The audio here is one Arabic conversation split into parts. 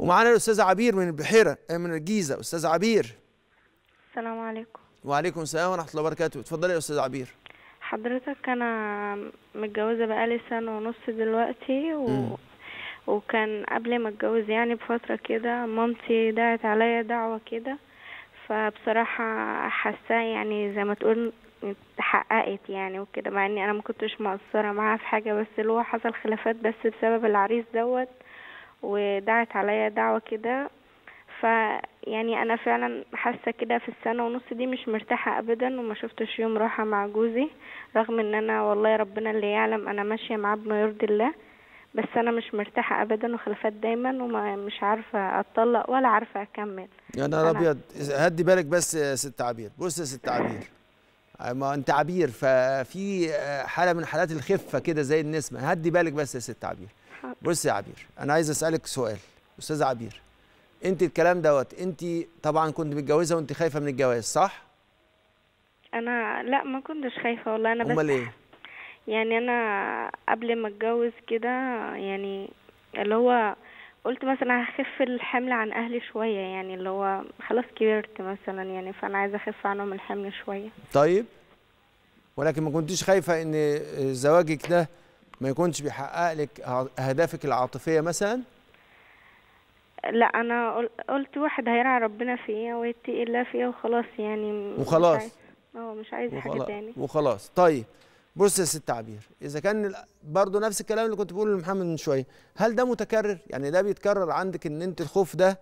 ومعانا الاستاذ عبير من البحيره آه، من الجيزه استاذ عبير السلام عليكم وعليكم السلام ورحمه الله وبركاته اتفضلي يا استاذ عبير حضرتك انا متجوزه بقالي سنه ونص دلوقتي و... وكان قبل ما اتجوز يعني بفتره كده مامتي دعت عليا دعوه كده فبصراحه حاساه يعني زي ما تقول اتحققت يعني وكده مع اني انا ما كنتش مقصره معاها في حاجه بس اللي هو حصل خلافات بس بسبب العريس دوت ودعت عليا دعوة كده يعني انا فعلا حاسه كده في السنه ونص دي مش مرتاحه ابدا وما شفتش يوم راحه مع جوزي رغم ان انا والله ربنا اللي يعلم انا ماشيه معاه بما يرضي الله بس انا مش مرتاحه ابدا وخلفات دايما ومش عارفه اتطلق ولا عارفه اكمل يا نهار ابيض هدي بالك بس يا ست عبير بص يا ست عبير ما انت عبير ففي آه، حاله من حالات الخفه كده زي النسمه هدي بالك بس يا ست عبير بصي يا عبير انا عايز اسالك سؤال استاذه عبير انت الكلام دوت انت طبعا كنت متجوزه وانت خايفه من الجواز صح انا لا ما كنتش خايفه والله انا بس امال ايه يعني انا قبل ما اتجوز كده يعني اللي هو قلت مثلا هخف الحمل عن اهلي شويه يعني اللي هو خلاص كبرت مثلا يعني فانا عايزه اخف عنهم الحمل شويه طيب ولكن ما كنتيش خايفه ان زواجك ده ما يكونش بيحقق لك اهدافك العاطفيه مثلا لا انا قلت واحد هيرعى ربنا فيا ويتقي الله فيا وخلاص يعني وخلاص اه مش عايز حاجه تاني وخلاص طيب بص يا ست التعبير اذا كان برضه نفس الكلام اللي كنت بقوله لمحمد من شويه هل ده متكرر يعني ده بيتكرر عندك ان انت الخوف ده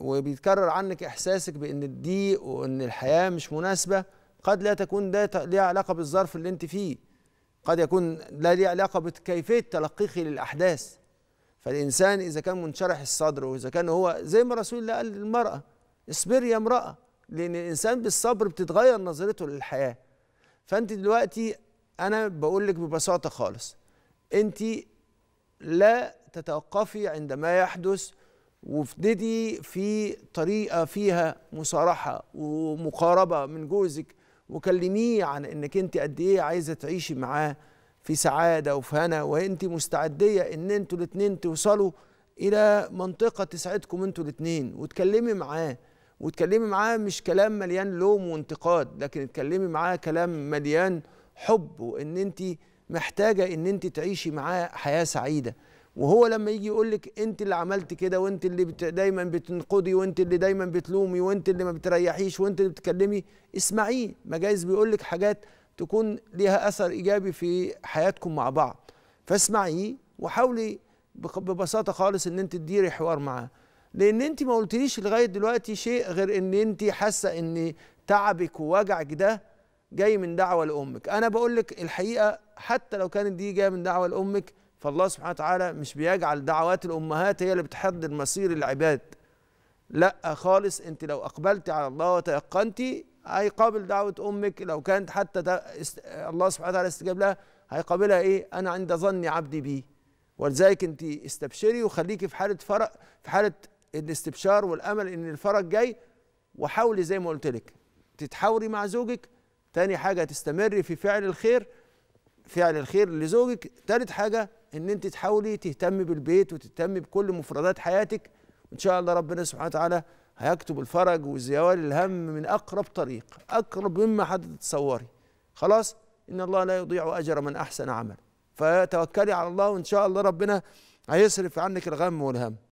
وبيتكرر عنك احساسك بان الضيق وان الحياه مش مناسبه قد لا تكون ده ليها علاقه بالظرف اللي انت فيه قد يكون لا ليه علاقه بكيفيه تلقيك للاحداث فالانسان اذا كان منشرح الصدر واذا كان هو زي ما رسول الله قال للمراه اصبري يا امراه لان الانسان بالصبر بتتغير نظرته للحياه فانت دلوقتي انا بقول لك ببساطه خالص انت لا تتوقفي عندما يحدث وافتدي في طريقه فيها مصارحه ومقاربه من جوزك وكلميه عن انك انت قد ايه عايزه تعيشي معاه في سعاده وفي هنا وانت مستعديه ان انتوا الاثنين توصلوا الى منطقه تسعدكم انتوا الاثنين وتكلمي معاه وتكلمي معاه مش كلام مليان لوم وانتقاد لكن اتكلمي معاه كلام مليان حب وان انت محتاجه ان انت تعيشي معاه حياه سعيده وهو لما يجي يقول لك انت اللي عملت كده وانت اللي بت... دايما بتنقضي وانت اللي دايما بتلومي وانت اللي ما بتريحيش وانت اللي بتكلمي اسمعيه ما جايز بيقول لك حاجات تكون ليها اثر ايجابي في حياتكم مع بعض فاسمعيه وحاولي ببساطه خالص ان انت تديري حوار معاه لان انت ما قلتليش لغايه دلوقتي شيء غير ان انت حاسه ان تعبك ووجعك ده جاي من دعوه لامك انا بقول لك الحقيقه حتى لو كانت دي جايه من دعوه لامك فالله سبحانه وتعالى مش بيجعل دعوات الامهات هي اللي بتحدد مصير العباد لا خالص انت لو اقبلت على الله وتيقنتي هيقابل دعوه امك لو كانت حتى الله سبحانه وتعالى استجاب لها هيقابلها ايه انا عند ظني عبدي بي ولذلك انت استبشري وخليكي في حاله فرق في حاله الاستبشار والامل ان الفرج جاي وحاولي زي ما قلت لك تتحاوري مع زوجك تاني حاجه تستمري في فعل الخير فعل الخير لزوجك تالت حاجه ان انت تحاولي تهتمي بالبيت وتهتمي بكل مفردات حياتك وان شاء الله ربنا سبحانه وتعالى هيكتب الفرج وزوال الهم من اقرب طريق اقرب مما حد تتصوري خلاص ان الله لا يضيع اجر من احسن عملا فتوكلي على الله وان شاء الله ربنا هيصرف عنك الغم والهم